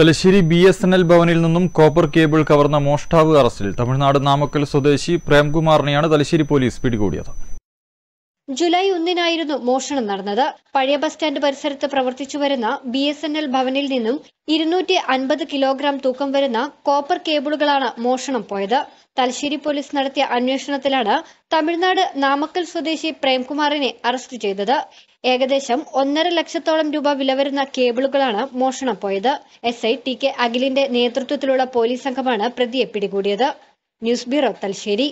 Thalassery B S N L ഭവനിൽ നിന്നും copper cable കവർന്ന മോഷ്ടാവ് അറസ്റ്റിൽ തമിഴ്നാട് നാമക്കൽ സ്വദേശി പ്രേംകുമാറിനെയാണ് തലശ്ശേരി പോലീസ് പിടികൂടിയത് ജൂലൈ ഒന്നിനായിരുന്നു മോഷണം നടന്നത് പഴയ ബസ് സ്റ്റാൻഡ് പരിസരത്ത് പ്രവർത്തിച്ചു വരുന്ന ബി എസ് എൻ എൽ ഭവനിൽ നിന്നും ഇരുന്നൂറ്റി അൻപത് കിലോഗ്രാം തൂക്കം വരുന്ന കോപ്പർ കേബിളുകളാണ് മോഷണം പോയത് തലശ്ശേരി പോലീസ് നടത്തിയ അന്വേഷണത്തിലാണ് തമിഴ്നാട് നാമക്കൽ സ്വദേശി പ്രേംകുമാറിനെ അറസ്റ്റ് ചെയ്തത് ഏകദേശം ഒന്നര ലക്ഷത്തോളം രൂപ വില വരുന്ന കേബിളുകളാണ് മോഷണം പോയത് എസ് ഐ ടി കെ അഖിലിന്റെ നേതൃത്വത്തിലുള്ള പോലീസ് സംഘമാണ് പ്രതിയെ പിടികൂടിയത് ന്യൂസ് ബ്യൂറോ തലശ്ശേരി